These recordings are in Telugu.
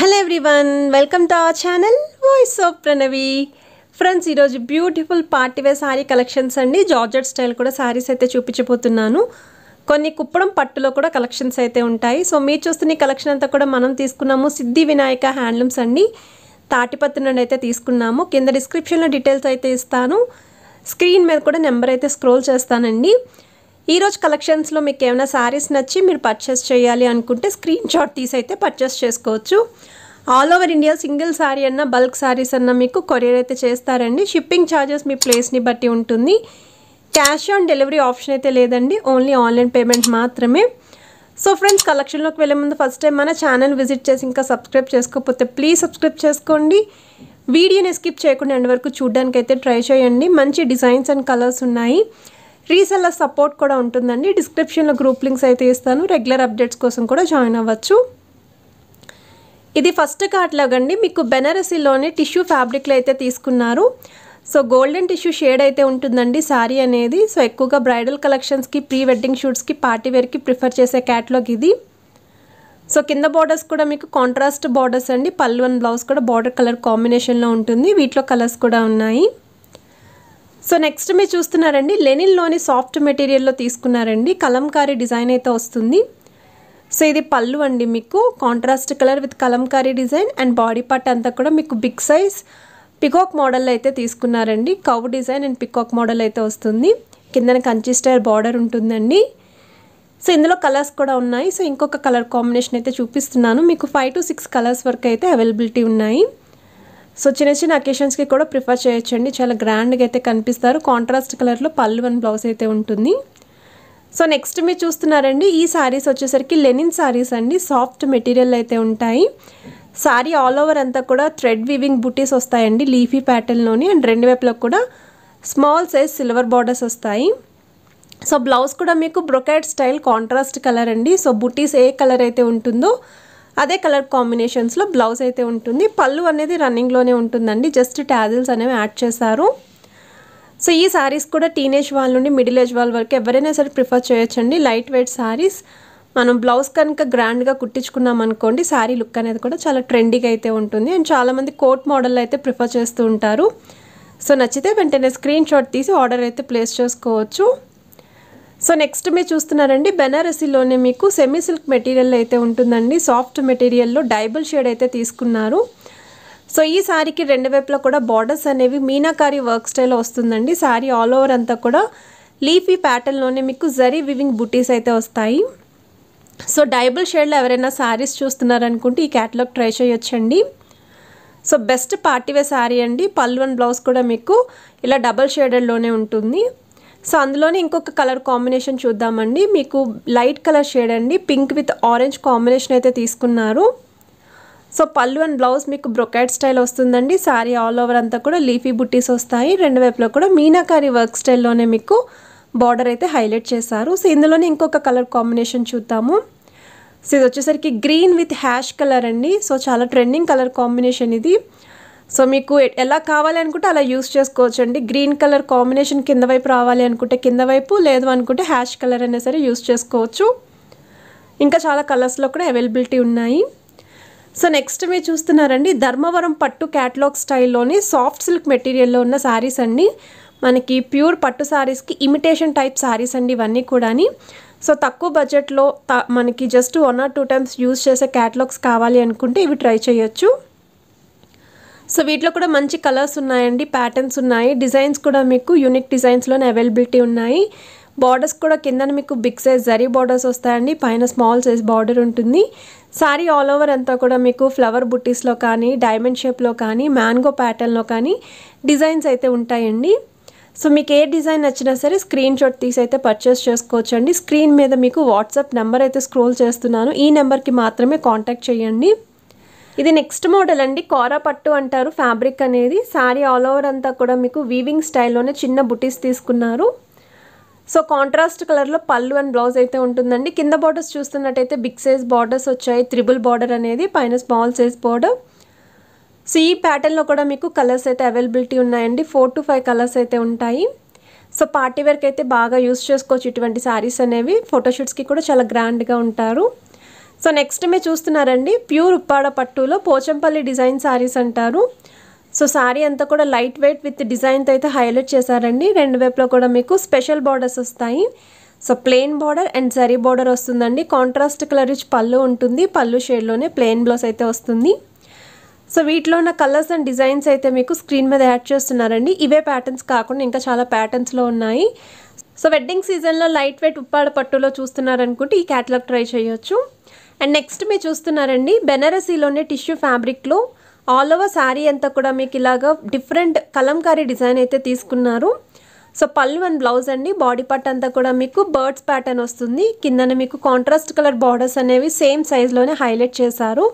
hello everyone welcome to our channel voice of Pranavi friends ఈరోజు బ్యూటిఫుల్ పార్టీవేర్ శారీ కలెక్షన్స్ అండి జార్జెట్ స్టైల్ కూడా శారీస్ అయితే చూపించబోతున్నాను కొన్ని కుప్పడం పట్టులో కూడా కలెక్షన్స్ అయితే ఉంటాయి సో మీరు చూస్తున్న కలెక్షన్ అంతా కూడా మనం తీసుకున్నాము సిద్ధి వినాయక హ్యాండ్లూమ్స్ అండి తాటిపత్తి నుండి అయితే తీసుకున్నాము కింద డిస్క్రిప్షన్లో డీటెయిల్స్ అయితే ఇస్తాను స్క్రీన్ మీద కూడా నెంబర్ అయితే స్క్రోల్ చేస్తానండి ఈరోజు కలెక్షన్స్లో మీకు ఏమైనా శారీస్ నచ్చి మీరు పర్చేస్ చేయాలి అనుకుంటే స్క్రీన్ షాట్ తీసి అయితే పర్చేస్ చేసుకోవచ్చు all over India single sari అన్న బల్క్ శారీస్ అన్న మీకు కొరియర్ అయితే చేస్తారండి షిప్పింగ్ ఛార్జెస్ మీ ప్లేస్ని బట్టి ఉంటుంది క్యాష్ ఆన్ డెలివరీ ఆప్షన్ అయితే లేదండి ఓన్లీ ఆన్లైన్ పేమెంట్ మాత్రమే సో ఫ్రెండ్స్ కలెక్షన్లోకి వెళ్ళే ముందు ఫస్ట్ టైం మన ఛానల్ విజిట్ చేసి ఇంకా సబ్స్క్రైబ్ చేసుకోకపోతే ప్లీజ్ సబ్స్క్రైబ్ చేసుకోండి వీడియోని స్కిప్ చేయకుండా ఎండ్ వరకు చూడడానికి అయితే ట్రై చేయండి మంచి డిజైన్స్ అండ్ కలర్స్ ఉన్నాయి రీసెల్లర్ సపోర్ట్ కూడా ఉంటుందండి డిస్క్రిప్షన్లో గ్రూప్ లింక్స్ అయితే ఇస్తాను రెగ్యులర్ అప్డేట్స్ కోసం కూడా జాయిన్ అవ్వచ్చు ఇది ఫస్ట్ లాగండి మీకు బెనారసీలోనే టిష్యూ ఫ్యాబ్రిక్లు అయితే తీసుకున్నారు సో గోల్డెన్ టిష్యూ షేడ్ అయితే ఉంటుందండి శారీ అనేది సో ఎక్కువగా బ్రైడల్ కలెక్షన్స్కి ప్రీ వెడ్డింగ్ షూట్స్కి పార్టీ వేర్కి ప్రిఫర్ చేసే క్యాట్లాగ్ ఇది సో కింద బార్డర్స్ కూడా మీకు కాంట్రాస్ట్ బార్డర్స్ అండి పల్లు అండ్ బ్లౌజ్ కూడా బార్డర్ కలర్ కాంబినేషన్లో ఉంటుంది వీటిలో కలర్స్ కూడా ఉన్నాయి సో నెక్స్ట్ మీరు చూస్తున్నారండి లెనిన్లోని సాఫ్ట్ మెటీరియల్లో తీసుకున్నారండి కలంకారీ డిజైన్ అయితే వస్తుంది సో ఇది పళ్ళు అండి మీకు contrast colour with Kalamkari design and body part అంతా కూడా మీకు బిగ్ సైజ్ పికాక్ మోడల్ అయితే తీసుకున్నారండి cow design and peacock model అయితే వస్తుంది కిందన కంచి స్టైల్ బార్డర్ ఉంటుందండి సో ఇందులో కలర్స్ కూడా ఉన్నాయి సో ఇంకొక కలర్ కాంబినేషన్ అయితే చూపిస్తున్నాను మీకు ఫైవ్ టు సిక్స్ కలర్స్ వరకు అయితే అవైలబిలిటీ ఉన్నాయి సో చిన్న చిన్న అకేషన్స్కి కూడా ప్రిఫర్ చేయొచ్చండి చాలా గ్రాండ్గా అయితే కనిపిస్తారు కాంట్రాస్ట్ కలర్లో పళ్ళు వన్ బ్లౌజ్ అయితే ఉంటుంది సో నెక్స్ట్ మీరు చూస్తున్నారండి ఈ శారీస్ వచ్చేసరికి లెనిన్ శారీస్ అండి సాఫ్ట్ మెటీరియల్ అయితే ఉంటాయి శారీ ఆల్ ఓవర్ అంతా కూడా థ్రెడ్ వీవింగ్ బుటీస్ వస్తాయండి లీఫీ ప్యాటర్న్లోని అండ్ రెండు వైపులో కూడా స్మాల్ సైజ్ సిల్వర్ బార్డర్స్ వస్తాయి సో బ్లౌజ్ కూడా మీకు బ్రొకైడ్ స్టైల్ కాంట్రాస్ట్ కలర్ అండి సో బుటీస్ ఏ కలర్ అయితే ఉంటుందో అదే కలర్ కాంబినేషన్స్లో బ్లౌజ్ అయితే ఉంటుంది పళ్ళు అనేది రన్నింగ్లోనే ఉంటుందండి జస్ట్ ట్యాజిల్స్ అనేవి యాడ్ చేశారు సో ఈ శారీస్ కూడా టీనేజ్ వాళ్ళ నుండి మిడిల్ ఏజ్ వాళ్ళ వరకు ఎవరైనా సరే ప్రిఫర్ చేయొచ్చండి లైట్ వెయిట్ శారీస్ మనం బ్లౌజ్ కనుక గ్రాండ్గా కుట్టించుకున్నాం అనుకోండి శారీ లుక్ అనేది కూడా చాలా ట్రెండీగా అయితే ఉంటుంది అండ్ చాలామంది కోట్ మోడల్ అయితే ప్రిఫర్ చేస్తూ ఉంటారు సో నచ్చితే వెంటనే స్క్రీన్ షాట్ తీసి ఆర్డర్ అయితే ప్లేస్ చేసుకోవచ్చు సో నెక్స్ట్ మీరు చూస్తున్నారండి బెనారసీలోనే మీకు సెమీ సిల్క్ మెటీరియల్ అయితే ఉంటుందండి సాఫ్ట్ మెటీరియల్లో డైబుల్ షేడ్ అయితే తీసుకున్నారు సో ఈ శారీకి రెండు వైపులా కూడా బార్డర్స్ అనేవి మీనాకారి వర్క్ స్టైల్ వస్తుందండి శారీ ఆల్ ఓవర్ అంతా కూడా లీఫీ ప్యాటర్న్లోనే మీకు జరీ వివింగ్ బుటీస్ అయితే వస్తాయి సో డైబుల్ షేడ్లో ఎవరైనా శారీస్ చూస్తున్నారనుకుంటే ఈ క్యాటలాగ్ ట్రై చేయొచ్చండి సో బెస్ట్ పార్టీవే శారీ అండి పల్వన్ బ్లౌజ్ కూడా మీకు ఇలా డబల్ షేడెడ్లోనే ఉంటుంది సో అందులోనే ఇంకొక కలర్ కాంబినేషన్ చూద్దామండి మీకు లైట్ కలర్ షేడ్ అండి పింక్ విత్ ఆరెంజ్ కాంబినేషన్ అయితే తీసుకున్నారు సో పళ్ళు అండ్ బ్లౌజ్ మీకు బ్రొకెట్ స్టైల్ వస్తుందండి శారీ ఆల్ ఓవర్ అంతా కూడా లీఫీ బుట్టీస్ వస్తాయి రెండు వైపులో కూడా మీనాకారి వర్క్ స్టైల్లోనే మీకు బార్డర్ అయితే హైలైట్ చేశారు సో ఇందులోనే ఇంకొక కలర్ కాంబినేషన్ చూద్దాము సో ఇది వచ్చేసరికి గ్రీన్ విత్ హ్యాష్ కలర్ అండి సో చాలా ట్రెండింగ్ కలర్ కాంబినేషన్ ఇది సో మీకు ఎలా కావాలి అనుకుంటే అలా యూస్ చేసుకోవచ్చు అండి గ్రీన్ కలర్ కాంబినేషన్ కింద వైపు రావాలి అనుకుంటే కింద వైపు లేదు అనుకుంటే హ్యాష్ కలర్ అనే సరే యూస్ చేసుకోవచ్చు ఇంకా చాలా కలర్స్లో కూడా అవైలబిలిటీ ఉన్నాయి సో నెక్స్ట్ మీరు చూస్తున్నారండి ధర్మవరం పట్టు క్యాట్లాగ్ స్టైల్లోని సాఫ్ట్ సిల్క్ మెటీరియల్లో ఉన్న శారీస్ అండి మనకి ప్యూర్ పట్టు శారీస్కి ఇమిటేషన్ టైప్ శారీస్ అండి ఇవన్నీ కూడా సో తక్కువ బడ్జెట్లో మనకి just one or two times use చేసే క్యాటలాగ్స్ కావాలి అనుకుంటే ఇవి ట్రై చేయొచ్చు సో వీటిలో కూడా మంచి కలర్స్ ఉన్నాయండి ప్యాటర్న్స్ ఉన్నాయి డిజైన్స్ కూడా మీకు యూనిక్ డిజైన్స్లోనే అవైలబిలిటీ ఉన్నాయి బార్డర్స్ కూడా కింద మీకు బిగ్ సైజ్ జరీ బార్డర్స్ వస్తాయండి పైన స్మాల్ సైజ్ బార్డర్ ఉంటుంది సారీ ఆల్ ఓవర్ అంతా కూడా మీకు ఫ్లవర్ బుట్టీస్లో కానీ డైమండ్ షేప్లో కానీ మ్యాంగో ప్యాటర్న్లో కానీ డిజైన్స్ అయితే ఉంటాయండి సో మీకు ఏ డిజైన్ నచ్చినా సరే స్క్రీన్ షాట్ తీసి అయితే పర్చేస్ చేసుకోవచ్చు అండి స్క్రీన్ మీద మీకు వాట్సాప్ నెంబర్ అయితే స్క్రోల్ చేస్తున్నాను ఈ నెంబర్కి మాత్రమే కాంటాక్ట్ చేయండి ఇది నెక్స్ట్ మోడల్ అండి కోరా పట్టు అంటారు ఫ్యాబ్రిక్ అనేది సారీ ఆల్ ఓవర్ అంతా కూడా మీకు వీవింగ్ స్టైల్లోనే చిన్న బుటీస్ తీసుకున్నారు సో కాంట్రాస్ట్ కలర్లో పళ్ళు అండ్ బ్లౌజ్ అయితే ఉంటుందండి కింద బార్డర్స్ చూస్తున్నట్టయితే బిగ్ సైజ్ బార్డర్స్ వచ్చాయి త్రిబుల్ బార్డర్ అనేది పైన స్మాల్ సైజ్ బార్డర్ సో ఈ ప్యాటర్న్లో కూడా మీకు కలర్స్ అయితే అవైలబిలిటీ ఉన్నాయండి ఫోర్ టు ఫైవ్ కలర్స్ అయితే ఉంటాయి సో పార్టీ వేర్కి అయితే బాగా యూస్ చేసుకోవచ్చు ఇటువంటి శారీస్ అనేవి ఫోటోషూట్స్కి కూడా చాలా గ్రాండ్గా ఉంటారు సో నెక్స్ట్ మీరు చూస్తున్నారండి ప్యూర్ ఉప్పాడ పట్టులో పోచంపల్లి డిజైన్ శారీస్ అంటారు సో శారీ అంతా కూడా లైట్ వెయిట్ విత్ డిజైన్తో అయితే హైలైట్ చేశారండి రెండు వైపులో కూడా మీకు స్పెషల్ బార్డర్స్ వస్తాయి so plain border and zari border వస్తుందండి కాంట్రాస్ట్ కలర్ ఇచ్చి పళ్ళు ఉంటుంది పళ్ళు షేడ్లోనే ప్లెయిన్ బ్లౌజ్ అయితే వస్తుంది సో వీటిలో ఉన్న కలర్స్ అండ్ డిజైన్స్ అయితే మీకు స్క్రీన్ మీద యాడ్ చేస్తున్నారండి ఇవే ప్యాటర్న్స్ కాకుండా ఇంకా చాలా ప్యాటర్న్స్లో ఉన్నాయి సో వెడ్డింగ్ సీజన్లో లైట్ వెయిట్ ఉప్పాడ పట్టులో చూస్తున్నారనుకుంటే ఈ క్యాటలాగ్ ట్రై చేయొచ్చు అండ్ నెక్స్ట్ మీరు చూస్తున్నారండి బెనారసీలోనే టిష్యూ ఫ్యాబ్రిక్లో ఆల్ ఓవర్ శారీ అంతా కూడా మీకు ఇలాగా డిఫరెంట్ కలంకారీ డిజైన్ అయితే తీసుకున్నారు సో పల్లు అండ్ బ్లౌజ్ అండి బాడీ పార్ట్ అంతా కూడా మీకు బర్డ్స్ ప్యాటర్న్ వస్తుంది కిందన మీకు కాంట్రాస్ట్ కలర్ బార్డర్స్ అనేవి సేమ్ సైజ్లోనే హైలైట్ చేశారు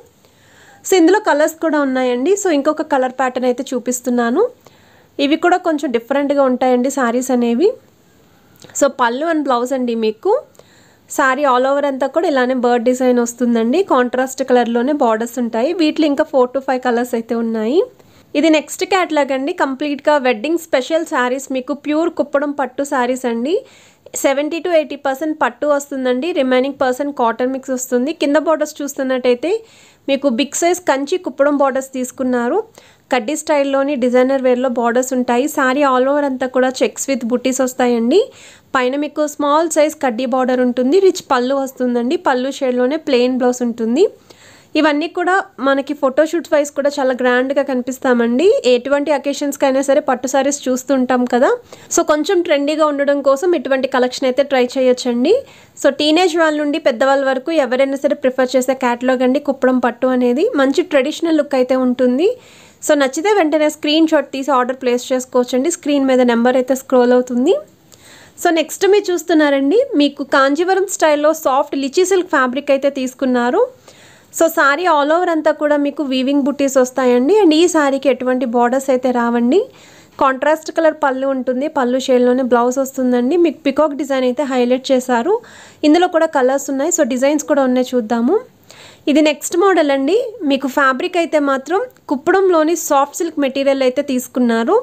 సో ఇందులో కలర్స్ కూడా ఉన్నాయండి సో ఇంకొక కలర్ ప్యాటర్న్ అయితే చూపిస్తున్నాను ఇవి కూడా కొంచెం డిఫరెంట్గా ఉంటాయండి శారీస్ అనేవి సో పళ్ళు అండ్ బ్లౌజ్ అండి మీకు శారీ ఆల్ ఓవర్ అంతా కూడా ఇలానే బర్డ్ డిజైన్ వస్తుందండి కాంట్రాస్ట్ కలర్లోనే బార్డర్స్ ఉంటాయి వీటిలో ఇంకా ఫోర్ టు ఫైవ్ కలర్స్ అయితే ఉన్నాయి ఇది నెక్స్ట్ క్యాట్లాగ్ అండి కంప్లీట్గా వెడ్డింగ్ స్పెషల్ శారీస్ మీకు ప్యూర్ కుప్పడం పట్టు శారీస్ అండి సెవెంటీ టు ఎయిటీ పర్సెంట్ పట్టు వస్తుందండి రిమైనింగ్ పర్సెంట్ కాటన్ మిక్స్ వస్తుంది కింద బార్డర్స్ చూస్తున్నట్టయితే మీకు బిగ్ సైజ్ కంచి కుప్పడం బార్డర్స్ తీసుకున్నారు కడ్డీ స్టైల్లోని డిజైనర్ వేర్లో బార్డర్స్ ఉంటాయి సారీ ఆల్ ఓవర్ అంతా కూడా చెక్స్ విత్ బుట్టీస్ వస్తాయండి పైన మీకు స్మాల్ సైజ్ కడ్డీ బార్డర్ ఉంటుంది రిచ్ పళ్ళు వస్తుందండి పళ్ళు షేడ్లోనే ప్లెయిన్ బ్లౌజ్ ఉంటుంది ఇవన్నీ కూడా మనకి ఫోటోషూట్స్ వైజ్ కూడా చాలా గ్రాండ్గా కనిపిస్తామండి ఎటువంటి అకేషన్స్కైనా సరే పట్టు సారీస్ చూస్తుంటాం కదా సో కొంచెం ట్రెండీగా ఉండడం కోసం ఇటువంటి కలెక్షన్ అయితే ట్రై చేయొచ్చండి సో టీనేజ్ వాళ్ళ నుండి పెద్దవాళ్ళ వరకు ఎవరైనా సరే ప్రిఫర్ చేసే క్యాటలాగ్ అండి కుప్పడం పట్టు అనేది మంచి ట్రెడిషనల్ లుక్ అయితే ఉంటుంది సో నచ్చితే వెంటనే స్క్రీన్ షాట్ తీసి ఆర్డర్ ప్లేస్ చేసుకోవచ్చండి స్క్రీన్ మీద నెంబర్ అయితే స్క్రోల్ అవుతుంది సో నెక్స్ట్ మీరు చూస్తున్నారండి మీకు కాంజీవరం స్టైల్లో సాఫ్ట్ లిచీ సిల్క్ ఫ్యాబ్రిక్ అయితే తీసుకున్నారు సో శారీ ఆల్ ఓవర్ అంతా కూడా మీకు వీవింగ్ బుట్టీస్ వస్తాయండి అండ్ ఈ శారీకి ఎటువంటి బార్డర్స్ అయితే రావండి కాంట్రాస్ట్ కలర్ పళ్ళు ఉంటుంది పళ్ళు షేడ్లోనే బ్లౌజ్ వస్తుందండి మీకు పికాక్ డిజైన్ అయితే హైలైట్ చేశారు ఇందులో కూడా కలర్స్ ఉన్నాయి సో డిజైన్స్ కూడా ఉన్నాయి చూద్దాము ఇది నెక్స్ట్ మోడల్ అండి మీకు ఫ్యాబ్రిక్ అయితే మాత్రం కుప్పడంలోని సాఫ్ట్ సిల్క్ మెటీరియల్ అయితే తీసుకున్నారు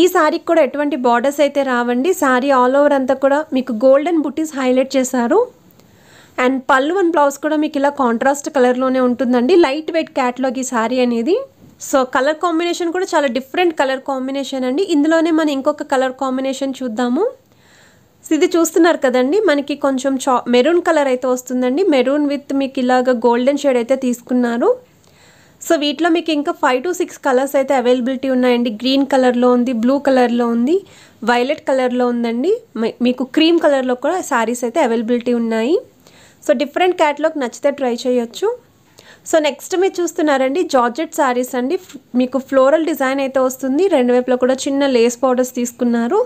ఈ శారీకి కూడా ఎటువంటి బార్డర్స్ అయితే రావండి శారీ ఆల్ ఓవర్ అంతా కూడా మీకు గోల్డెన్ బుట్టీస్ హైలైట్ చేశారు అండ్ పళ్ళు అండ్ బ్లౌజ్ కూడా మీకు ఇలా కాంట్రాస్ట్ కలర్లోనే ఉంటుందండి లైట్ వెయిట్ క్యాట్లాగ్ ఈ శారీ అనేది సో కలర్ కాంబినేషన్ కూడా చాలా డిఫరెంట్ కలర్ కాంబినేషన్ అండి ఇందులోనే మనం ఇంకొక కలర్ కాంబినేషన్ చూద్దాము ఇది చూస్తున్నారు కదండి మనకి కొంచెం చా మెరూన్ కలర్ అయితే వస్తుందండి మెరూన్ విత్ మీకు ఇలాగ గోల్డెన్ షేడ్ అయితే తీసుకున్నారు సో వీటిలో మీకు ఇంకా ఫైవ్ టు సిక్స్ కలర్స్ అయితే అవైలబిలిటీ ఉన్నాయండి గ్రీన్ కలర్లో ఉంది బ్లూ కలర్లో ఉంది వైలెట్ కలర్లో ఉందండి మీకు క్రీమ్ కలర్లో కూడా శారీస్ అయితే అవైలబిలిటీ ఉన్నాయి సో డిఫరెంట్ క్యాటలాగ్ నచ్చితే ట్రై చేయొచ్చు సో నెక్స్ట్ మీరు చూస్తున్నారండి జార్జెట్ శారీస్ అండి మీకు ఫ్లోరల్ డిజైన్ అయితే వస్తుంది రెండు వైపులో కూడా చిన్న లేస్ పౌడర్స్ తీసుకున్నారు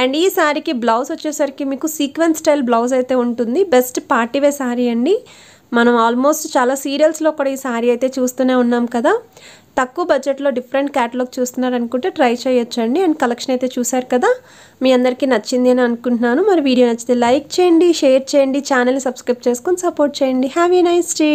అండ్ ఈ శారీకి బ్లౌజ్ వచ్చేసరికి మీకు సీక్వెన్స్ స్టైల్ బ్లౌజ్ అయితే ఉంటుంది బెస్ట్ పార్టీవే శారీ అండి మనం ఆల్మోస్ట్ చాలా సీరియల్స్లో కూడా ఈ శారీ అయితే చూస్తూనే ఉన్నాం కదా తక్కువ బడ్జెట్లో డిఫరెంట్ క్యాటలాగ్ చూస్తున్నారు అనుకుంటే ట్రై చేయొచ్చండి అండ్ కలెక్షన్ అయితే చూశారు కదా మీ అందరికీ నచ్చింది అని అనుకుంటున్నాను మరి వీడియో నచ్చితే లైక్ చేయండి షేర్ చేయండి ఛానల్ని సబ్స్క్రైబ్ చేసుకొని సపోర్ట్ చేయండి హ్యావీ నైస్ డే